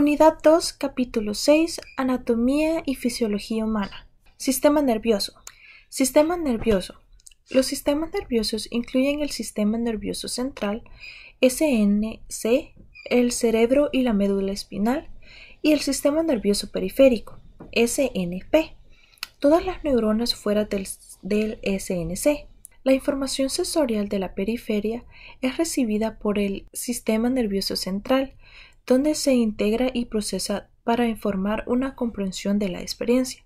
Unidad 2, capítulo 6, Anatomía y Fisiología Humana. Sistema nervioso. Sistema nervioso. Los sistemas nerviosos incluyen el sistema nervioso central, SNC, el cerebro y la médula espinal, y el sistema nervioso periférico, SNP. Todas las neuronas fuera del, del SNC. La información sensorial de la periferia es recibida por el sistema nervioso central, donde se integra y procesa para informar una comprensión de la experiencia.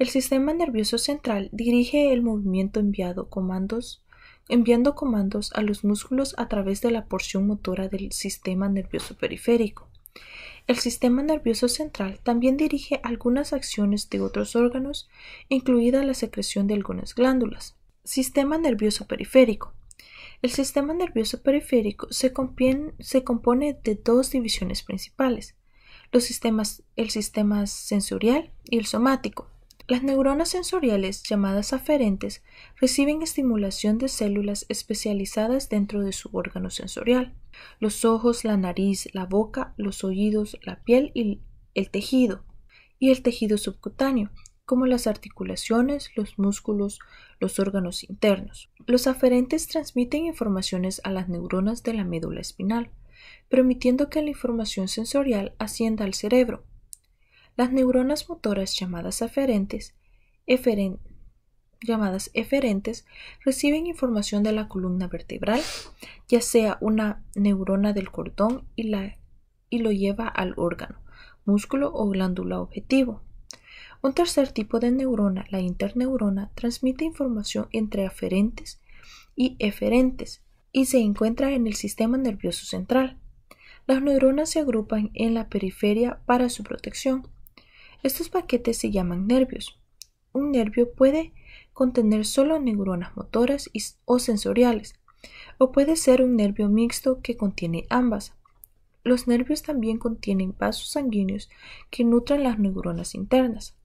El sistema nervioso central dirige el movimiento enviado comandos, enviando comandos a los músculos a través de la porción motora del sistema nervioso periférico. El sistema nervioso central también dirige algunas acciones de otros órganos, incluida la secreción de algunas glándulas. Sistema nervioso periférico. El sistema nervioso periférico se, compone de dos divisiones principales, el sistema sensorial y el somático. Las neuronas sensoriales, llamadas aferentes, reciben estimulación de células especializadas dentro de su órgano sensorial, los ojos, la nariz, la boca, los oídos, la piel y el tejido, y el tejido subcutáneo, como las articulaciones, los músculos, los órganos internos. Los aferentes transmiten informaciones a las neuronas de la médula espinal, permitiendo que la información sensorial ascienda al cerebro. Las neuronas motoras llamadas aferentes, llamadas eferentes, reciben información de la columna vertebral, ya sea una neurona del cordón y, y lo lleva al órgano, músculo o glándula objetivo. Un tercer tipo de neurona, la interneurona, transmite información entre aferentes y eferentes y se encuentra en el sistema nervioso central. Las neuronas se agrupan en la periferia para su protección. Estos paquetes se llaman nervios. Un nervio puede contener solo neuronas motoras o sensoriales, o puede ser un nervio mixto que contiene ambas. Los nervios también contienen vasos sanguíneos que nutren las neuronas internas.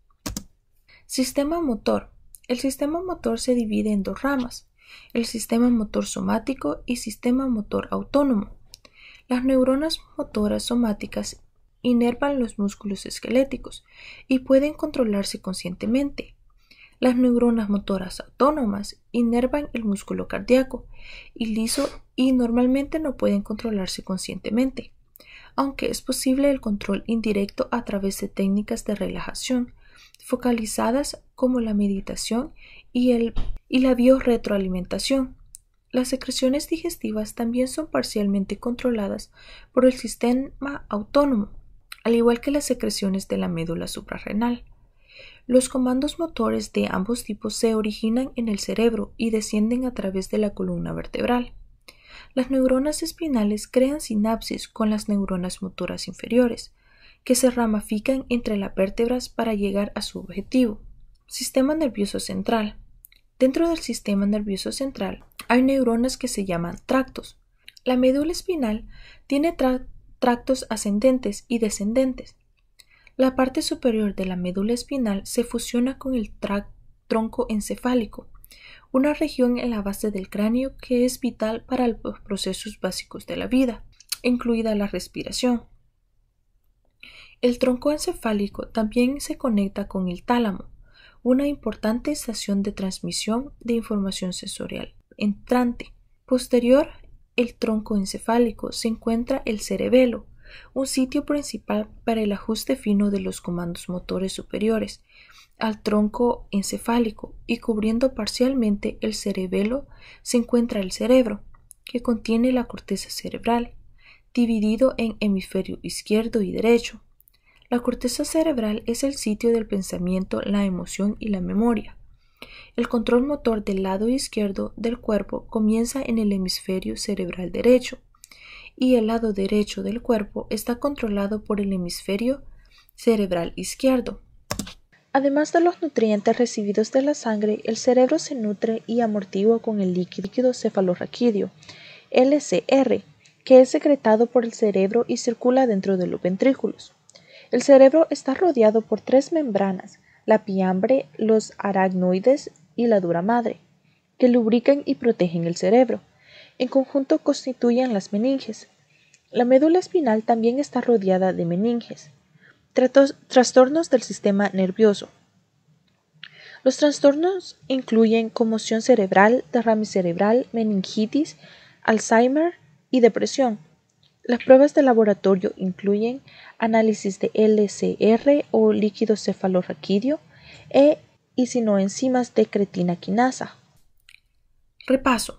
Sistema motor. El sistema motor se divide en dos ramas, el sistema motor somático y sistema motor autónomo. Las neuronas motoras somáticas inervan los músculos esqueléticos y pueden controlarse conscientemente. Las neuronas motoras autónomas inervan el músculo cardíaco y liso y normalmente no pueden controlarse conscientemente aunque es posible el control indirecto a través de técnicas de relajación focalizadas como la meditación y, la biorretroalimentación. Las secreciones digestivas también son parcialmente controladas por el sistema autónomo, al igual que las secreciones de la médula suprarrenal. Los comandos motores de ambos tipos se originan en el cerebro y descienden a través de la columna vertebral. Las neuronas espinales crean sinapsis con las neuronas motoras inferiores, que se ramifican entre las vértebras para llegar a su objetivo. Sistema nervioso central. Dentro del sistema nervioso central hay neuronas que se llaman tractos. La médula espinal tiene tractos ascendentes y descendentes. La parte superior de la médula espinal se fusiona con el tronco encefálico una región en la base del cráneo que es vital para los procesos básicos de la vida, incluida la respiración. El tronco encefálico también se conecta con el tálamo, una importante estación de transmisión de información sensorial entrante. Posterior el tronco encefálico se encuentra el cerebelo, un sitio principal para el ajuste fino de los comandos motores superiores al tronco encefálico y cubriendo parcialmente el cerebelo se encuentra el cerebro, que contiene la corteza cerebral, dividido en hemisferio izquierdo y derecho. La corteza cerebral es el sitio del pensamiento, la emoción y la memoria. El control motor del lado izquierdo del cuerpo comienza en el hemisferio cerebral derecho y el lado derecho del cuerpo está controlado por el hemisferio cerebral izquierdo. Además de los nutrientes recibidos de la sangre, el cerebro se nutre y amortigua con el líquido cefalorraquídeo, LCR, que es secretado por el cerebro y circula dentro de los ventrículos. El cerebro está rodeado por tres membranas, la piambre, los aracnoides y la dura madre, que lubrican y protegen el cerebro en conjunto constituyen las meninges. La médula espinal también está rodeada de meninges, Tratos, trastornos del sistema nervioso. Los trastornos incluyen conmoción cerebral, derrame cerebral, meningitis, Alzheimer y depresión. Las pruebas de laboratorio incluyen análisis de LCR o líquido cefalorraquídeo e enzimas de cretina quinasa. Repaso.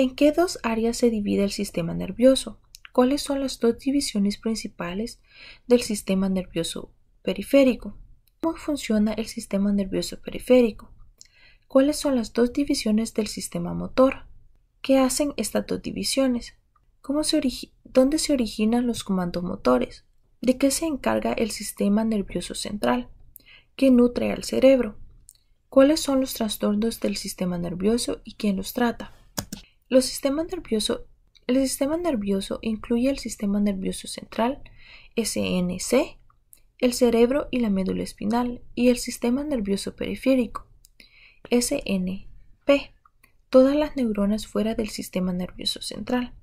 ¿En qué dos áreas se divide el sistema nervioso? ¿Cuáles son las dos divisiones principales del sistema nervioso periférico? ¿Cómo funciona el sistema nervioso periférico? ¿Cuáles son las dos divisiones del sistema motor? ¿Qué hacen estas dos divisiones? ¿Cómo se ¿Dónde se originan los comandos motores? ¿De qué se encarga el sistema nervioso central? ¿Qué nutre al cerebro? ¿Cuáles son los trastornos del sistema nervioso y quién los trata? el sistema nervioso incluye el sistema nervioso central, SNC, el cerebro y la médula espinal, y el sistema nervioso periférico, SNP, todas las neuronas fuera del sistema nervioso central.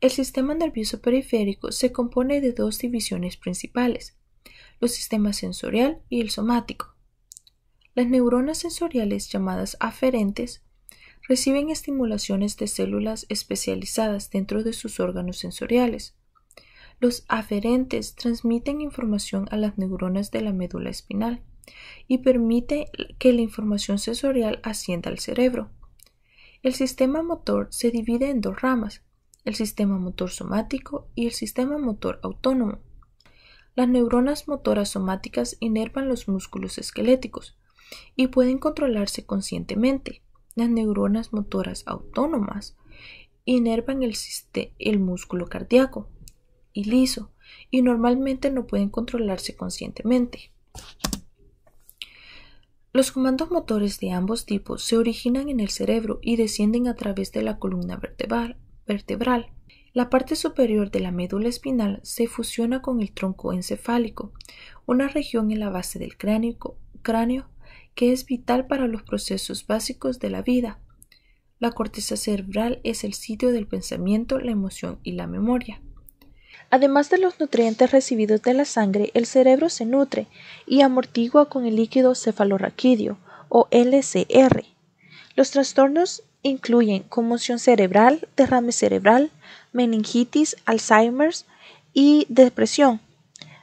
El sistema nervioso periférico se compone de dos divisiones principales, los sistemas sensorial y el somático. Las neuronas sensoriales llamadas aferentes reciben estimulaciones de células especializadas dentro de sus órganos sensoriales. Los aferentes transmiten información a las neuronas de la médula espinal y permite que la información sensorial ascienda al cerebro. El sistema motor se divide en dos ramas, el sistema motor somático y el sistema motor autónomo. Las neuronas motoras somáticas inervan los músculos esqueléticos y pueden controlarse conscientemente. Las neuronas motoras autónomas inervan el, músculo cardíaco y liso y normalmente no pueden controlarse conscientemente. Los comandos motores de ambos tipos se originan en el cerebro y descienden a través de la columna vertebral. La parte superior de la médula espinal se fusiona con el tronco encefálico, una región en la base del cráneo que es vital para los procesos básicos de la vida. La corteza cerebral es el sitio del pensamiento, la emoción y la memoria. Además de los nutrientes recibidos de la sangre, el cerebro se nutre y amortigua con el líquido cefalorraquídeo o LCR. Los trastornos incluyen conmoción cerebral, derrame cerebral, meningitis, Alzheimer y depresión.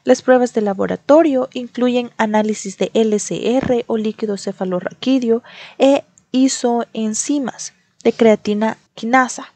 Las pruebas de laboratorio incluyen análisis de LCR o líquido cefalorraquídeo e isoenzimas de creatina quinasa.